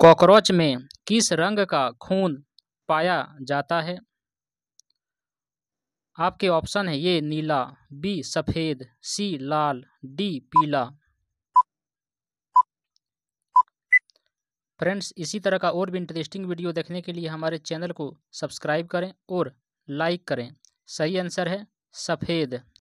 cockroach में किस रंग का खून पाया जाता है आपके ऑप्शन है ये नीला बी सफ़ेद सी लाल डी पीला फ्रेंड्स इसी तरह का और भी इंटरेस्टिंग वीडियो देखने के लिए हमारे चैनल को सब्सक्राइब करें और लाइक करें सही आंसर है सफ़ेद